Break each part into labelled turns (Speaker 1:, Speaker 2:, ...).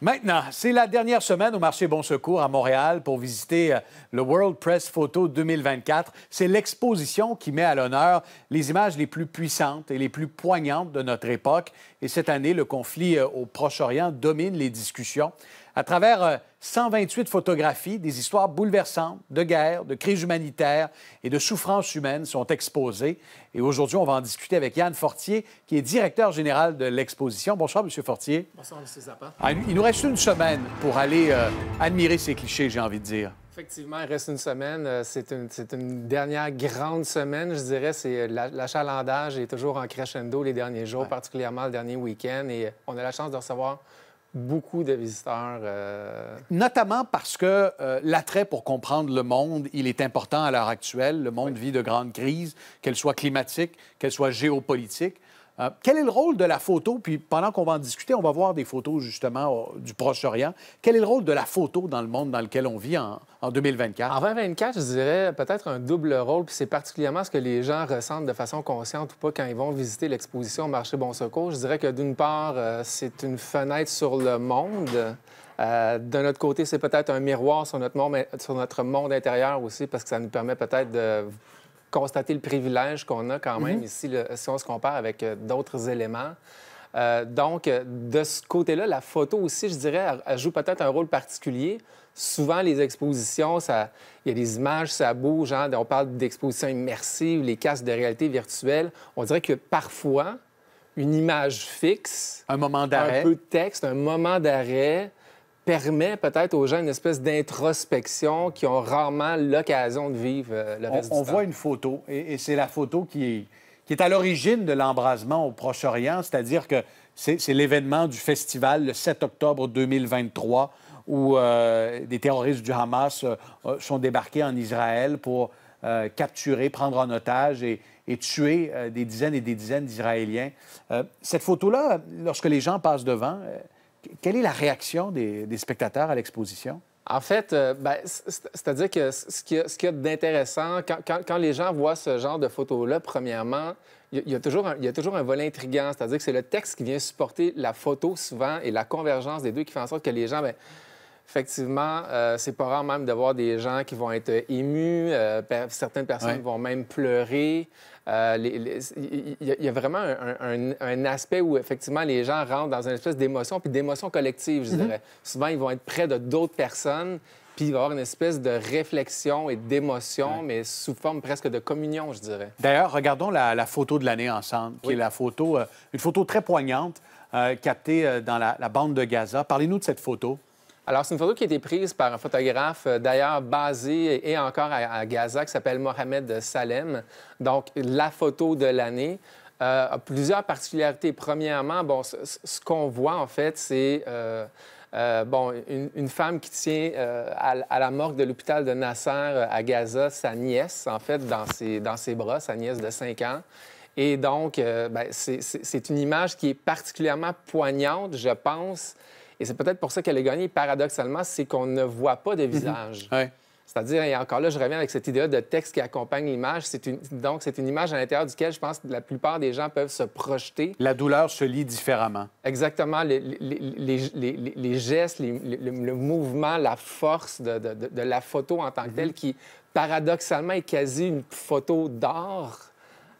Speaker 1: Maintenant, c'est la dernière semaine au marché Bon Secours à Montréal pour visiter euh, le World Press Photo 2024. C'est l'exposition qui met à l'honneur les images les plus puissantes et les plus poignantes de notre époque. Et cette année, le conflit euh, au Proche-Orient domine les discussions à travers 128 euh, photographies, des histoires bouleversantes de guerre, de crises humanitaires et de souffrances humaines sont exposées. Et aujourd'hui, on va en discuter avec Yann Fortier, qui est directeur général de l'exposition. Bonsoir, M. Fortier. Bonsoir, M. Zappa. Ah, il nous reste une semaine pour aller euh, admirer ces clichés, j'ai envie de dire.
Speaker 2: Effectivement, il reste une semaine. Euh, c'est une, dernière grande semaine, je dirais. C'est l'achalandage est toujours en crescendo les derniers jours, particulièrement le dernier week-end. Et on a la chance de recevoir beaucoup de visiteurs. Euh,
Speaker 1: Notamment parce que euh, l'attrait pour comprendre le monde, il est important à l'heure actuelle. Le monde vit de grandes crises, qu'elles soient climatiques, qu'elles soient géopolitiques. Euh, quel est le rôle de la photo? Puis pendant qu'on va en discuter, on va voir des photos justement du Proche-Orient. Quel est le rôle de la photo dans le monde dans lequel on vit en, 2024? En
Speaker 2: 2024, je dirais peut-être un double rôle, puis c'est particulièrement ce que les gens ressentent de façon consciente ou pas quand ils vont visiter l'exposition marché Bon Secours. Je dirais que d'une part, euh, c'est une fenêtre sur le monde. Euh, d'un autre côté, c'est peut-être un miroir sur notre, sur notre monde intérieur aussi, parce que ça nous permet peut-être de constater le privilège qu'on a quand même mhm. ici, si on se compare avec euh, d'autres éléments. Euh, donc, euh, de ce côté-là, la photo aussi, je dirais, elle, joue peut-être un rôle particulier. Souvent, les expositions, ça, il y a des images, ça bouge. Hein. on parle d'expositions immersives, les casques de réalité virtuelle. On dirait que parfois, une image fixe, un moment d'arrêt, un peu de texte, un moment d'arrêt, permet peut-être aux gens une espèce d'introspection qui ont rarement
Speaker 1: l'occasion de vivre euh, le reste on, voit une photo, et, c'est la photo qui est, qui est à l'origine de l'embrasement au Proche-Orient, c'est-à-dire que c'est l'événement du festival le 7 octobre 2023 où euh, des terroristes du Hamas euh, sont débarqués en Israël pour capturer, prendre en otage et tuer des dizaines et des dizaines d'Israéliens. cette photo-là, lorsque les gens passent devant, quelle est la réaction des, spectateurs à l'exposition?
Speaker 2: En fait, euh, ben, c'est-à-dire que ce qui y a, d'intéressant, quand, les gens voient ce genre de photos-là, premièrement, il y, a, toujours un, il y volet intriguant, c'est-à-dire que c'est le texte qui vient supporter la photo souvent et la convergence des deux qui fait en sorte que les gens... Ben, effectivement, euh, c'est pas rare même d'avoir des gens qui vont être euh, émus, euh, certaines personnes vont même pleurer. Il y, a vraiment un, aspect où effectivement les gens rentrent dans une espèce d'émotion, puis d'émotion collective, je mm-hmm. dirais. Souvent, ils vont être près de d'autres personnes, puis il va y avoir une espèce de réflexion et d'émotion, mais sous forme presque de communion,
Speaker 1: je dirais. D'ailleurs, regardons la, photo de l'année ensemble, qui est la photo, une photo très poignante captée dans la, bande de Gaza. Parlez-nous de cette photo. Alors, c'est une photo qui a été prise par un photographe, euh, d'ailleurs basé
Speaker 2: et encore à, Gaza, qui s'appelle Mohamed Salem. Donc, la photo de l'année. Euh, a plusieurs particularités. Premièrement, bon, ce, qu'on voit, en fait, c'est euh, bon, une, femme qui tient à, la morgue de l'hôpital de Nasser à Gaza sa nièce, en fait, dans ses, dans ses bras, sa nièce de 5 ans. Et donc, ben, c'est une image qui est particulièrement poignante, je pense, et c'est peut-être pour ça qu'elle est gagné. Paradoxalement, c'est qu'on ne voit pas de mhm. visage. C'est-à-dire, et encore là, je reviens avec cette idée de texte qui accompagne l'image. Donc, c'est une image à l'intérieur duquel je pense que la plupart des gens peuvent se projeter. La douleur se lit différemment. Exactement. Les, gestes, le mouvement, la force de, la photo en tant que mhm. telle qui, paradoxalement, est quasi une photo d'art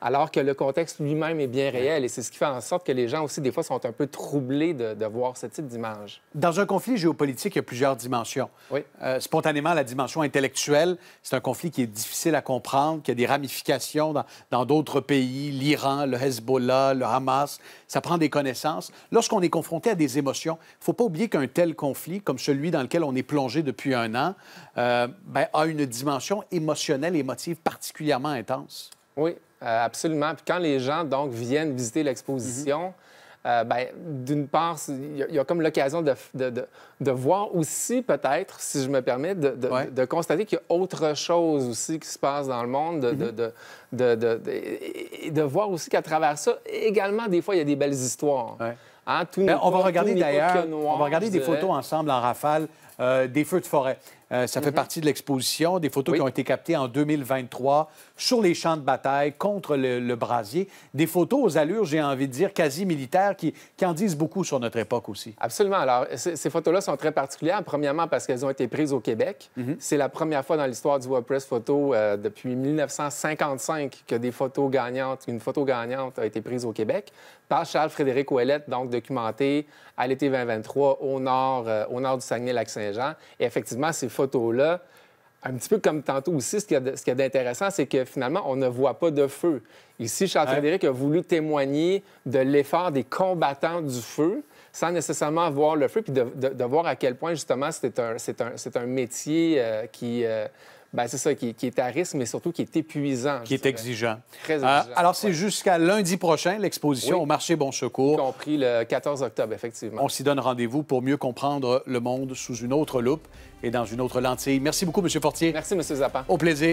Speaker 2: alors que le contexte lui-même est bien réel. Et c'est ce qui fait en sorte que les gens aussi, des fois, sont un peu troublés de, voir ce type d'image.
Speaker 1: Dans un conflit géopolitique, il y a plusieurs dimensions. Oui. Euh, spontanément, la dimension intellectuelle, c'est un conflit qui est difficile à comprendre, qui a des ramifications dans d'autres pays, l'Iran, le Hezbollah, le Hamas. Ça prend des connaissances. Lorsqu'on est confronté à des émotions, il ne faut pas oublier qu'un tel conflit, comme celui dans lequel on est plongé depuis un an, euh, ben, a une dimension émotionnelle, et émotive particulièrement intense. Oui, euh, absolument. Puis quand les gens,
Speaker 2: donc, viennent visiter l'exposition, mhm. euh, ben, d'une part, il y, a comme l'occasion de, de, de, voir aussi, peut-être, si je me permets, de, constater qu'il y a autre chose aussi qui se passe dans le monde, de de, mhm. de, voir aussi qu'à travers ça, également, des fois, il y a des belles histoires. on, va regarder, d'ailleurs, on va regarder des photos
Speaker 1: ensemble en rafale euh, des feux de forêt. Euh, ça fait mhm. partie de l'exposition, des photos qui ont été captées en 2023 sur les champs de bataille contre le, brasier. Des photos aux allures, j'ai envie de dire, quasi militaires qui, qui, en disent beaucoup sur notre époque aussi. Absolument. Alors,
Speaker 2: ces photos-là sont très particulières, premièrement parce qu'elles ont été prises au Québec. Mhm. C'est la première fois dans l'histoire du WordPress Photo euh, depuis 1955 que des photos gagnantes, une photo gagnante a été prise au Québec par Charles-Frédéric Ouellette, donc documenté à l'été 2023 au nord, euh, au nord du Saguenay-Lac-Saint-Jean. Et effectivement, ces photos là un petit peu comme tantôt aussi, ce qui y a d'intéressant, c'est que finalement, on ne voit pas de feu. Ici, Charles-Frédéric a voulu témoigner de l'effort des combattants du feu sans nécessairement voir le feu, puis de, de, voir à quel point, justement, c'est un, c'est un, métier euh, qui... Euh, Bien, c'est
Speaker 1: ça, qui, est à risque, mais surtout qui est épuisant. Qui est exigeant. Très ah, exigeant. alors, c'est jusqu'à lundi prochain, l'exposition au marché Bon Secours. Y compris le 14 octobre, effectivement. On s'y donne rendez-vous pour mieux comprendre le monde sous une autre loupe et dans une autre lentille. Merci beaucoup, M. Fortier. Merci, M. Zappa. Au plaisir.